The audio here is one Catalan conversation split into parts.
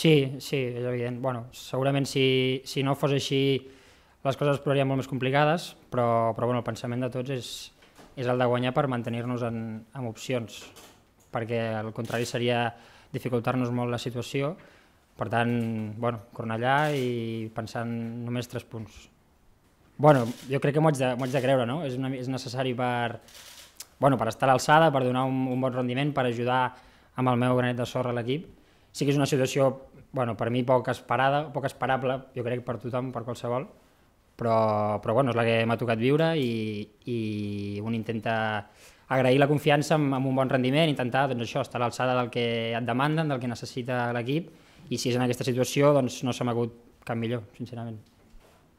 Sí, sí, és evident. Bueno, segurament si, si no fos així les coses es molt més complicades, però, però bueno, el pensament de tots és, és el de guanyar per mantenir-nos en, en opcions, perquè el contrari seria dificultar-nos molt la situació. Per tant, bueno, Cornellà i pensant només tres punts. Bueno, jo crec que m'ho haig, de, haig de creure, no? És, una, és necessari per, bueno, per estar a l'alçada, per donar un, un bon rendiment, per ajudar amb el meu granet de sorra a l'equip sí que és una situació, bueno, per mi poc esperada, poc esperable, jo crec per tothom, per qualsevol, però, però bueno, és la que m'ha tocat viure i, i un intenta agrair la confiança amb, amb un bon rendiment, intentar doncs, això, estar a l'alçada del que et demanden, del que necessita l'equip, i si és en aquesta situació, doncs no s'ha hagut cap millor, sincerament.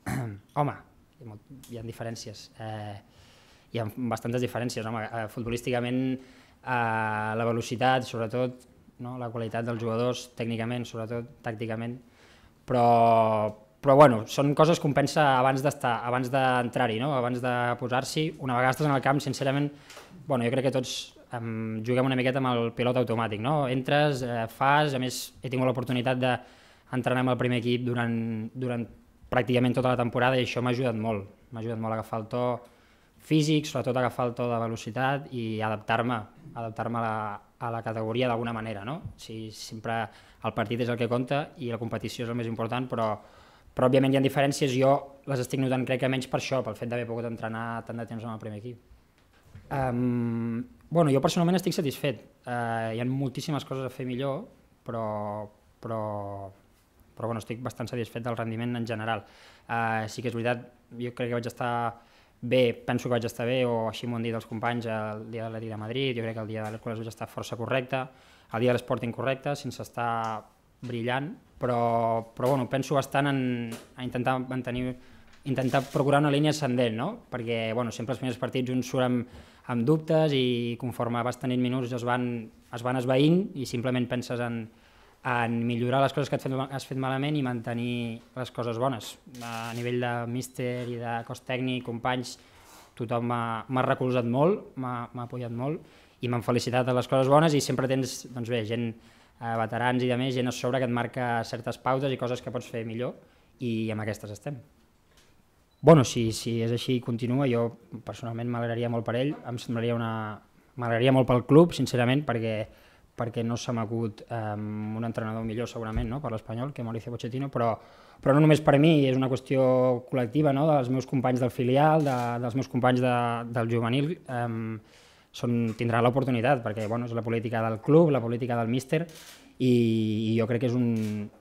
Home, hi ha diferències. Eh, hi ha bastantes diferències. Home, eh, futbolísticament eh, la velocitat, sobretot, no? la qualitat dels jugadors tècnicament, sobretot tàcticament, però, però bueno, són coses que compensa abans d'estar, abans d'entrar-hi, no? abans de posar-s'hi. Una vegada estàs en el camp, sincerament, bueno, jo crec que tots em, juguem una miqueta amb el pilot automàtic. No? Entres, eh, fas, a més he tingut l'oportunitat d'entrenar amb el primer equip durant, durant pràcticament tota la temporada i això m'ha ajudat molt. M'ha ajudat molt a agafar el to físic, sobretot a agafar el to de velocitat i adaptar-me adaptar-me a, la, a la categoria d'alguna manera. No? O sigui, sempre el partit és el que compta i la competició és el més important, però, però òbviament hi ha diferències, jo les estic notant crec que menys per això, pel fet d'haver pogut entrenar tant de temps amb el primer equip. Um, bueno, jo personalment estic satisfet. Uh, hi ha moltíssimes coses a fer millor, però, però, però bueno, estic bastant satisfet del rendiment en general. Uh, sí que és veritat, jo crec que vaig estar bé, penso que vaig estar bé, o així m'ho han dit els companys el dia de l'Eti de Madrid, jo crec que el dia de l'Hercules vaig estar força correcte, el dia de l'esport incorrecte, sense estar brillant, però, però bueno, penso bastant en, a intentar mantenir intentar procurar una línia ascendent, no? perquè bueno, sempre els primers partits uns surt amb, amb dubtes i conforme vas tenint minuts es van, es van esveint i simplement penses en, en millorar les coses que has fet malament i mantenir les coses bones. A nivell de míster i de cos tècnic, companys, tothom m'ha recolzat molt, m'ha apoyat molt i m'han felicitat de les coses bones i sempre tens doncs bé, gent, eh, veterans i de més, gent a sobre que et marca certes pautes i coses que pots fer millor i amb aquestes estem. Bueno, si, si és així i continua, jo personalment m'agradaria molt per ell, em semblaria una... m'agradaria molt pel club, sincerament, perquè perquè no s'ha m'acut um, un entrenador millor segurament no? per l'Espanyol que Mauricio Pochettino, però, però no només per mi, és una qüestió col·lectiva no? dels meus companys del filial, de, dels meus companys de, del juvenil, um, són, tindran l'oportunitat, perquè bueno, és la política del club, la política del míster, i, i jo crec que és un,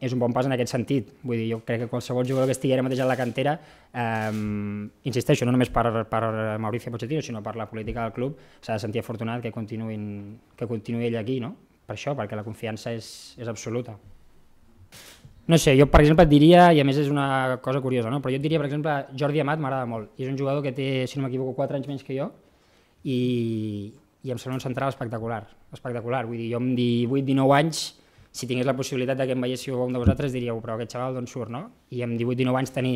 és un bon pas en aquest sentit. Vull dir, jo crec que qualsevol jugador que estigui ara mateix a la cantera, um, insisteixo, no només per, per Mauricio Pochettino, sinó per la política del club, s'ha de sentir afortunat que continuïn, que continuï ell aquí, no? per això, perquè la confiança és, és absoluta. No sé, jo per exemple et diria, i a més és una cosa curiosa, no? però jo et diria per exemple Jordi Amat m'agrada molt, és un jugador que té, si no m'equivoco, 4 anys menys que jo, i, i em sembla un central espectacular, espectacular, vull dir, jo amb 18-19 anys, si tingués la possibilitat de que em veiéssiu un de vosaltres, diríeu, però aquest xaval d'on surt, no? I amb 18-19 anys tenir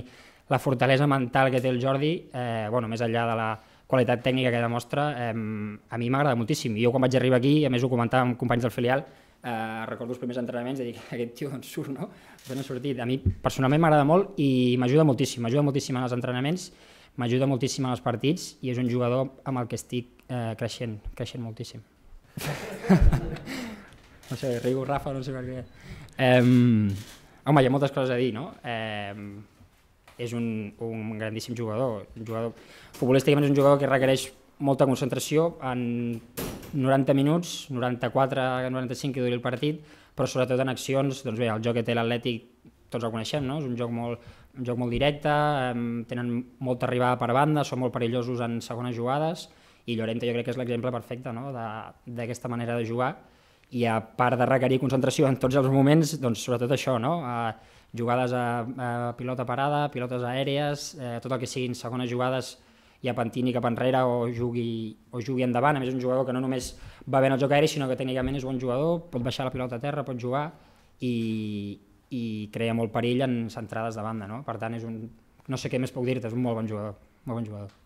la fortalesa mental que té el Jordi, eh, bueno, més enllà de la, qualitat tècnica que demostra, eh, a mi m'agrada moltíssim. Jo quan vaig arribar aquí, a més ho comentava amb companys del filial, eh, recordo els primers entrenaments i dic, aquest tio d'on surt, no? D'on ha sortit? A mi personalment m'agrada molt i m'ajuda moltíssim, m'ajuda moltíssim en els entrenaments, m'ajuda moltíssim en els partits i és un jugador amb el que estic eh, creixent, creixent moltíssim. no sé, riu Rafa, no sé per què. Eh, home, hi ha moltes coses a dir, no? Eh, és un, un grandíssim jugador. Un jugador futbolísticament és un jugador que requereix molta concentració en 90 minuts, 94, 95 que duri el partit, però sobretot en accions, doncs bé, el joc que té l'Atlètic tots el coneixem, no? és un joc molt, un joc molt directe, eh, tenen molta arribada per banda, són molt perillosos en segones jugades, i Llorente jo crec que és l'exemple perfecte no? d'aquesta manera de jugar, i a part de requerir concentració en tots els moments, doncs sobretot això, no? Eh, jugades a, a pilota parada, pilotes aèries, eh, tot el que siguin segones jugades i a pentini cap enrere o jugui, o jugui endavant. A més, és un jugador que no només va bé en el joc aèri, sinó que tècnicament és bon jugador, pot baixar la pilota a terra, pot jugar i, i crea molt perill en centrades de banda. No? Per tant, és un, no sé què més puc dir-te, és un molt bon jugador. Molt bon jugador.